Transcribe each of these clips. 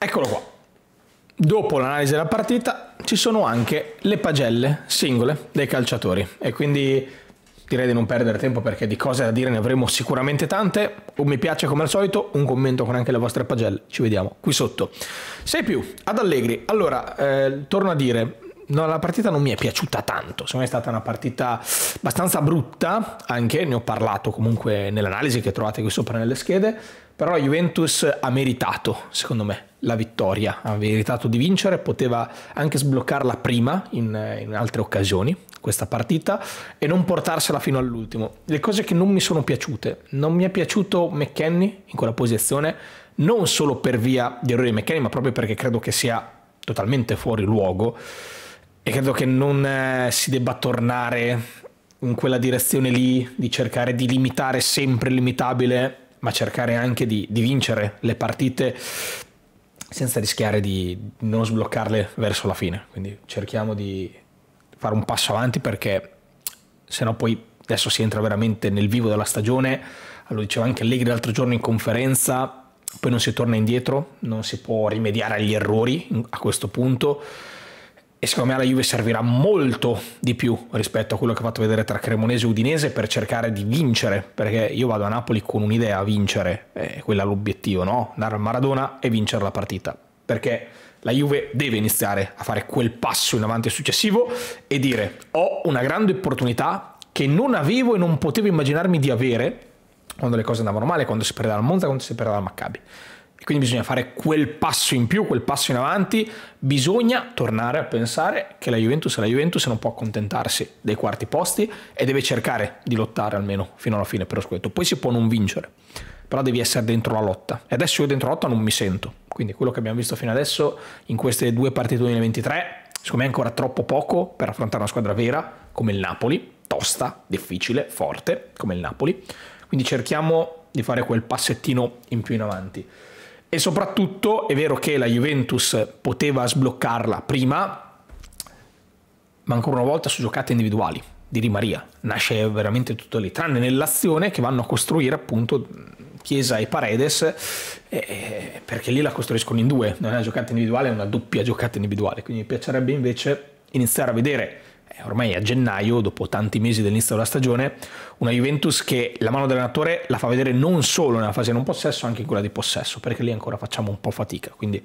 Eccolo qua. Dopo l'analisi della partita ci sono anche le pagelle singole dei calciatori e quindi direi di non perdere tempo perché di cose da dire ne avremo sicuramente tante. Un mi piace come al solito, un commento con anche le vostre pagelle. Ci vediamo qui sotto. Sei più ad Allegri. Allora, eh, torno a dire, no, la partita non mi è piaciuta tanto. Secondo me è stata una partita abbastanza brutta, anche ne ho parlato comunque nell'analisi che trovate qui sopra nelle schede. Però la Juventus ha meritato, secondo me, la vittoria, aveva evitato di vincere, poteva anche sbloccarla prima in, in, altre occasioni questa partita e non portarsela fino all'ultimo. Le cose che non mi sono piaciute, non mi è piaciuto McKenny in quella posizione, non solo per via di errori di McKenny, ma proprio perché credo che sia totalmente fuori luogo e credo che non eh, si debba tornare in quella direzione lì di cercare di limitare sempre il limitabile ma cercare anche di, di vincere le partite senza rischiare di non sbloccarle verso la fine. Quindi cerchiamo di fare un passo avanti perché sennò poi adesso si entra veramente nel vivo della stagione. Lo diceva anche Allegri l'altro giorno in conferenza, poi non si torna indietro, non si può rimediare agli errori a questo punto e secondo me alla Juve servirà molto di più rispetto a quello che ha fatto vedere tra Cremonese e Udinese per cercare di vincere, perché io vado a Napoli con un'idea, vincere, eh, quella è l'obiettivo, no? Andare al Maradona e vincere la partita, perché la Juve deve iniziare a fare quel passo in avanti successivo e dire ho una grande opportunità che non avevo e non potevo immaginarmi di avere quando le cose andavano male, quando si perdeva al Monza, quando si perdeva al Maccabi. Quindi bisogna fare quel passo in più, quel passo in avanti, bisogna tornare a pensare che la Juventus è la Juventus e non può accontentarsi dei quarti posti e deve cercare di lottare almeno fino alla fine per lo scudetto. Poi si può non vincere, però devi essere dentro la lotta. E adesso io dentro la lotta non mi sento, quindi quello che abbiamo visto fino adesso in queste due partite 2023, secondo me è ancora troppo poco per affrontare una squadra vera come il Napoli, tosta, difficile, forte come il Napoli. Quindi cerchiamo di fare quel passettino in più in avanti. E soprattutto è vero che la Juventus poteva sbloccarla prima, ma ancora una volta su giocate individuali di Di Maria. Nasce veramente tutto lì, tranne nell'azione che vanno a costruire appunto Chiesa e Paredes, eh, perché lì la costruiscono in due, non è una giocata individuale, è una doppia giocata individuale. Quindi mi piacerebbe invece iniziare a vedere ormai a gennaio, dopo tanti mesi dell'inizio della stagione, una Juventus che la mano dell'allenatore la fa vedere non solo nella fase non possesso, anche in quella di possesso, perché lì ancora facciamo un po' fatica. Quindi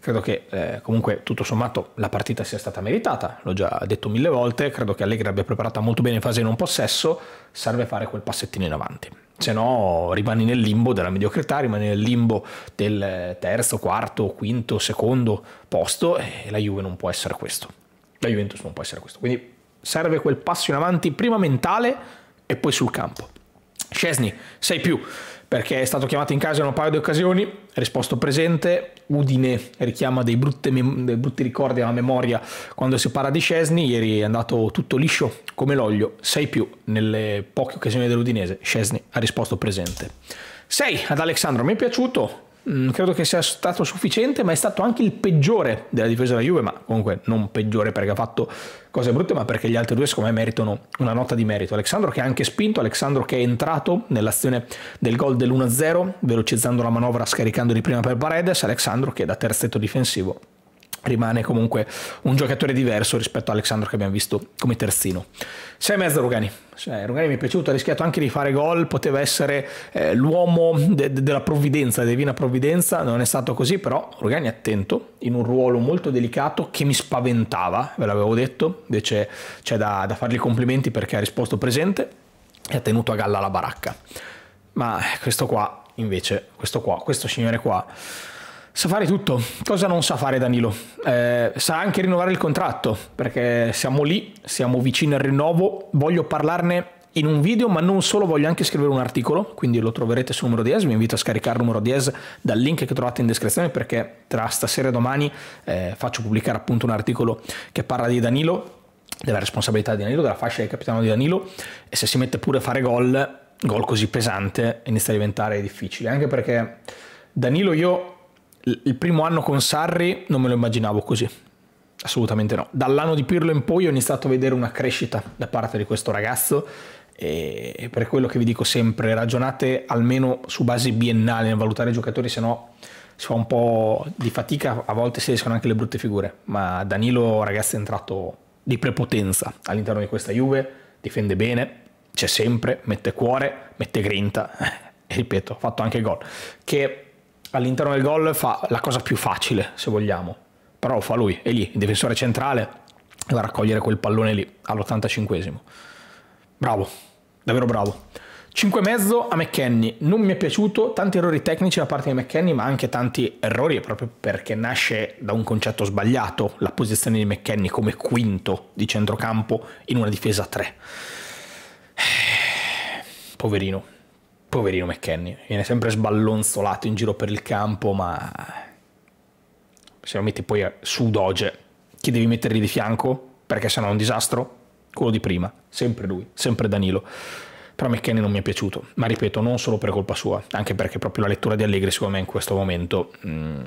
credo che eh, comunque tutto sommato la partita sia stata meritata, l'ho già detto mille volte, credo che Allegri abbia preparata molto bene in fase non possesso, serve fare quel passettino in avanti. Se no rimani nel limbo della mediocrità, rimani nel limbo del terzo, quarto, quinto, secondo posto e la Juve non può essere questo la Juventus non può essere questo. Quindi serve quel passo in avanti, prima mentale e poi sul campo. Scesni, sei più, perché è stato chiamato in casa in un paio di occasioni, risposto presente, Udine richiama dei, mem- dei brutti ricordi alla memoria quando si parla di Scesni, ieri è andato tutto liscio come l'olio, 6 più nelle poche occasioni dell'Udinese, Scesni ha risposto presente. Sei ad Alessandro, mi è piaciuto, Mm, credo che sia stato sufficiente, ma è stato anche il peggiore della difesa della Juve, ma comunque non peggiore perché ha fatto cose brutte, ma perché gli altri due secondo me meritano una nota di merito. Alessandro che ha anche spinto, Alessandro che è entrato nell'azione del gol dell'1-0, velocizzando la manovra scaricando di prima per Paredes, Alessandro che da terzetto difensivo rimane comunque un giocatore diverso rispetto a Alessandro che abbiamo visto come terzino. Sei e mezzo Rugani, cioè, Rugani mi è piaciuto, ha rischiato anche di fare gol, poteva essere eh, l'uomo de- de- della provvidenza, della divina provvidenza, non è stato così, però Rugani attento, in un ruolo molto delicato che mi spaventava, ve l'avevo detto, invece c'è da, da fargli complimenti perché ha risposto presente e ha tenuto a galla la baracca. Ma questo qua, invece, questo qua, questo signore qua Sa fare tutto, cosa non sa fare Danilo? Eh, sa anche rinnovare il contratto, perché siamo lì, siamo vicini al rinnovo, voglio parlarne in un video, ma non solo, voglio anche scrivere un articolo, quindi lo troverete sul numero 10, vi invito a scaricare il numero 10 dal link che trovate in descrizione, perché tra stasera e domani eh, faccio pubblicare appunto un articolo che parla di Danilo, della responsabilità di Danilo, della fascia del capitano di Danilo, e se si mette pure a fare gol, gol così pesante, inizia a diventare difficile, anche perché Danilo io il primo anno con Sarri non me lo immaginavo così. Assolutamente no. Dall'anno di Pirlo in poi ho iniziato a vedere una crescita da parte di questo ragazzo e per quello che vi dico sempre, ragionate almeno su base biennale nel valutare i giocatori, se no si fa un po' di fatica, a volte si escono anche le brutte figure, ma Danilo ragazzi è entrato di prepotenza all'interno di questa Juve, difende bene, c'è sempre, mette cuore, mette grinta e ripeto, ha fatto anche gol. Che all'interno del gol fa la cosa più facile, se vogliamo, però lo fa lui, è lì, il difensore centrale va a raccogliere quel pallone lì all'85esimo. Bravo, davvero bravo. e mezzo a McKenny, non mi è piaciuto, tanti errori tecnici da parte di McKenny, ma anche tanti errori proprio perché nasce da un concetto sbagliato, la posizione di McKenny come quinto di centrocampo in una difesa 3. Poverino, poverino McKenny, viene sempre sballonzolato in giro per il campo, ma se lo metti poi su Doge, chi devi mettergli di fianco? Perché sennò è un disastro? Quello di prima, sempre lui, sempre Danilo. Però McKenny non mi è piaciuto, ma ripeto, non solo per colpa sua, anche perché proprio la lettura di Allegri secondo me in questo momento... Mm,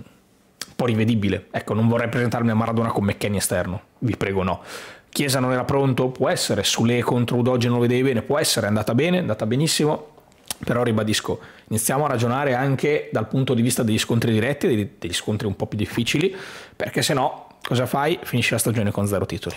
un po' rivedibile, ecco, non vorrei presentarmi a Maradona con McKenny esterno, vi prego no. Chiesa non era pronto? Può essere. Sule contro Udoge non lo vedevi bene? Può essere. È andata bene, è andata benissimo. Però ribadisco, iniziamo a ragionare anche dal punto di vista degli scontri diretti, degli, degli scontri un po' più difficili, perché se no cosa fai? Finisci la stagione con zero titoli.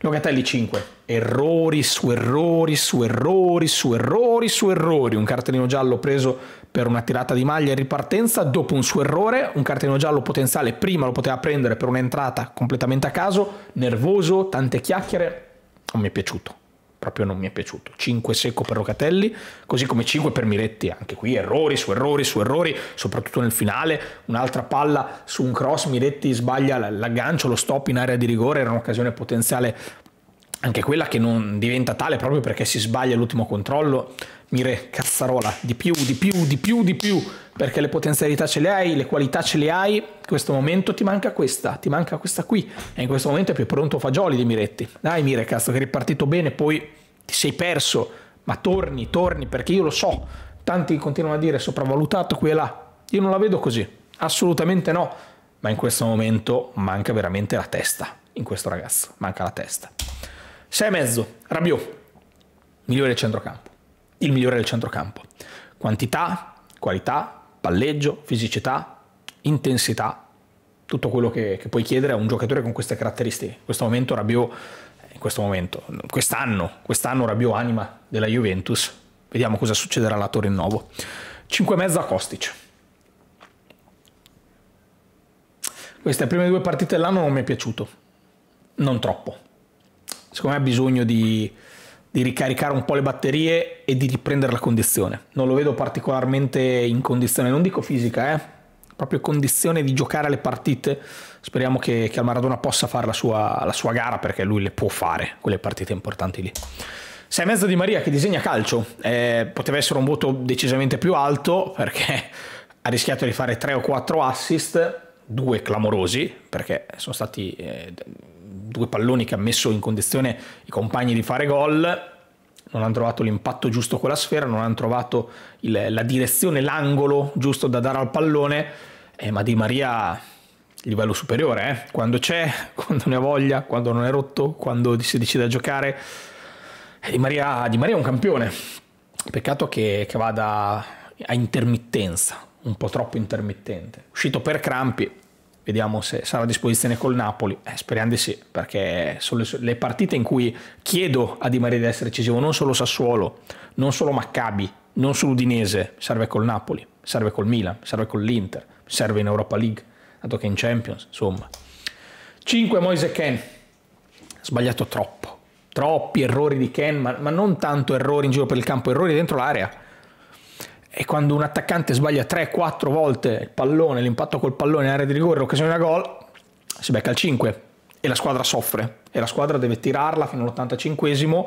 Locatelli 5, errori su errori su errori su errori su errori, un cartellino giallo preso per una tirata di maglia in ripartenza dopo un suo errore, un cartellino giallo potenziale prima lo poteva prendere per un'entrata completamente a caso, nervoso, tante chiacchiere, non mi è piaciuto proprio non mi è piaciuto. 5 secco per Locatelli, così come 5 per Miretti, anche qui errori su errori su errori, soprattutto nel finale, un'altra palla su un cross, Miretti sbaglia l'aggancio, lo stop in area di rigore, era un'occasione potenziale anche quella che non diventa tale proprio perché si sbaglia l'ultimo controllo, mire cazzarola, di più, di più, di più, di più, perché le potenzialità ce le hai, le qualità ce le hai, in questo momento ti manca questa, ti manca questa qui, e in questo momento è più pronto Fagioli di Miretti. Dai Mire, cazzo, che è ripartito bene, poi ti sei perso, ma torni, torni, perché io lo so, tanti continuano a dire sopravvalutato qui e là, io non la vedo così, assolutamente no, ma in questo momento manca veramente la testa, in questo ragazzo, manca la testa. 6 e 6,5, Rabiot, migliore del centrocampo. Il migliore del centrocampo. Quantità, qualità, palleggio, fisicità, intensità, tutto quello che, che puoi chiedere a un giocatore con queste caratteristiche. In questo momento Rabiot, in questo momento, quest'anno, quest'anno Rabiot anima della Juventus. Vediamo cosa succederà alla Novo. 5 e mezzo a Kostic. Queste prime due partite dell'anno non mi è piaciuto. Non troppo secondo me ha bisogno di, di ricaricare un po' le batterie e di riprendere la condizione. Non lo vedo particolarmente in condizione, non dico fisica, eh? proprio condizione di giocare le partite. Speriamo che, che al Maradona possa fare la sua, la sua, gara perché lui le può fare, quelle partite importanti lì. Sei mezzo di Maria che disegna calcio, eh, poteva essere un voto decisamente più alto perché ha rischiato di fare 3 o 4 assist, due clamorosi perché sono stati... Eh, due palloni che ha messo in condizione i compagni di fare gol, non hanno trovato l'impatto giusto con la sfera, non hanno trovato il, la direzione, l'angolo giusto da dare al pallone, eh, ma Di Maria livello superiore, eh? quando c'è, quando ne ha voglia, quando non è rotto, quando si decide a giocare. Eh, di Maria, di Maria è un campione, peccato che, che vada a intermittenza, un po' troppo intermittente. Uscito per crampi, vediamo se sarà a disposizione col Napoli, eh, speriamo di sì, perché sono le, partite in cui chiedo a Di Maria di essere decisivo, non solo Sassuolo, non solo Maccabi, non solo Udinese, serve col Napoli, serve col Milan, serve con l'Inter, serve in Europa League, dato che in Champions, insomma. 5 Moise Ken, sbagliato troppo, troppi errori di Ken, ma, ma non tanto errori in giro per il campo, errori dentro l'area e quando un attaccante sbaglia 3-4 volte il pallone, l'impatto col pallone in area di rigore, l'occasione da gol, si becca il 5 e la squadra soffre e la squadra deve tirarla fino all'85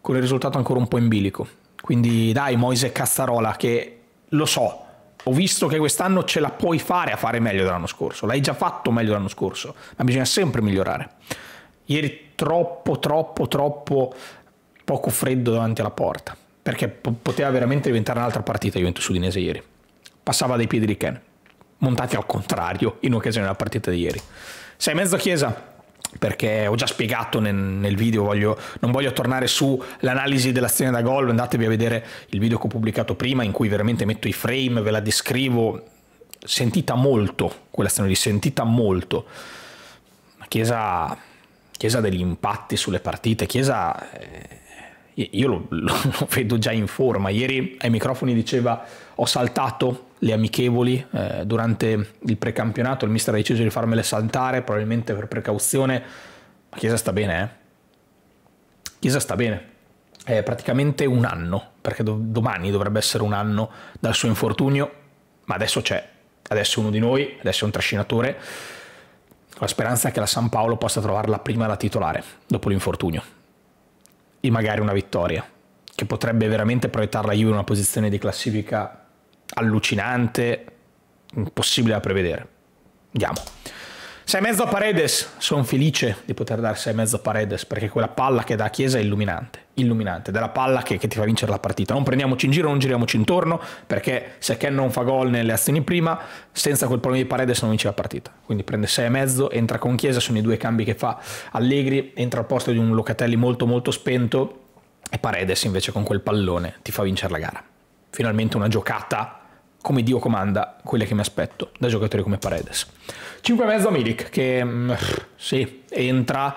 con il risultato ancora un po' in bilico. Quindi dai Moise Cazzarola che lo so, ho visto che quest'anno ce la puoi fare a fare meglio dell'anno scorso, l'hai già fatto meglio dell'anno scorso, ma bisogna sempre migliorare. Ieri troppo, troppo, troppo poco freddo davanti alla porta perché po- poteva veramente diventare un'altra partita Juventus Udinese ieri. Passava dai piedi di Ken, montati al contrario in occasione della partita di ieri. Sei mezzo chiesa, perché ho già spiegato nel, nel video, voglio, non voglio tornare sull'analisi dell'azione da gol, andatevi a vedere il video che ho pubblicato prima in cui veramente metto i frame, ve la descrivo, sentita molto quell'azione lì, sentita molto. Chiesa, chiesa degli impatti sulle partite, Chiesa... Eh, io lo, lo, lo, vedo già in forma. Ieri ai microfoni diceva ho saltato le amichevoli eh, durante il precampionato, il mister ha deciso di farmele saltare, probabilmente per precauzione, ma Chiesa sta bene, eh? Chiesa sta bene. È praticamente un anno, perché do domani dovrebbe essere un anno dal suo infortunio, ma adesso c'è, adesso è uno di noi, adesso è un trascinatore, con la speranza che la San Paolo possa trovarla prima da titolare, dopo l'infortunio e magari una vittoria, che potrebbe veramente proiettare la Juve in una posizione di classifica allucinante, impossibile da prevedere. Andiamo. Sei mezzo a Paredes, sono felice di poter dare sei mezzo a Paredes perché quella palla che dà a Chiesa è illuminante, illuminante, della palla che, che, ti fa vincere la partita. Non prendiamoci in giro, non giriamoci intorno perché se Ken non fa gol nelle azioni prima, senza quel problema di Paredes non vince la partita. Quindi prende sei e mezzo, entra con Chiesa, sono i due cambi che fa Allegri, entra al posto di un Locatelli molto molto spento e Paredes invece con quel pallone ti fa vincere la gara. Finalmente una giocata come Dio comanda quelle che mi aspetto da giocatori come Paredes. 5,5 a Milik che mm, sì, entra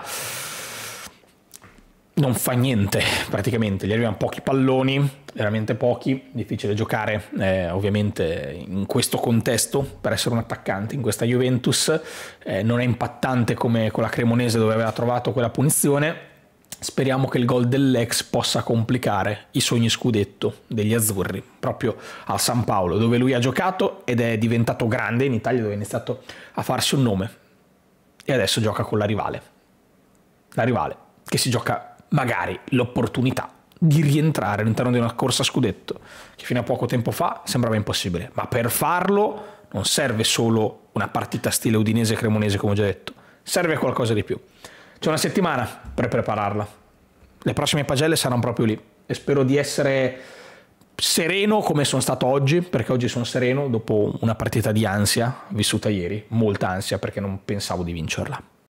non fa niente praticamente, gli arrivano pochi palloni, veramente pochi, difficile giocare eh, ovviamente in questo contesto per essere un attaccante in questa Juventus, eh, non è impattante come con la Cremonese dove aveva trovato quella punizione, Speriamo che il gol dell'ex possa complicare i sogni scudetto degli azzurri, proprio al San Paolo, dove lui ha giocato ed è diventato grande in Italia, dove ha iniziato a farsi un nome. E adesso gioca con la rivale. La rivale che si gioca magari l'opportunità di rientrare all'interno di una corsa scudetto, che fino a poco tempo fa sembrava impossibile. Ma per farlo non serve solo una partita stile udinese-cremonese, come ho già detto, serve qualcosa di più. C'è una settimana per prepararla. Le prossime pagelle saranno proprio lì e spero di essere sereno come sono stato oggi, perché oggi sono sereno dopo una partita di ansia vissuta ieri, molta ansia perché non pensavo di vincerla.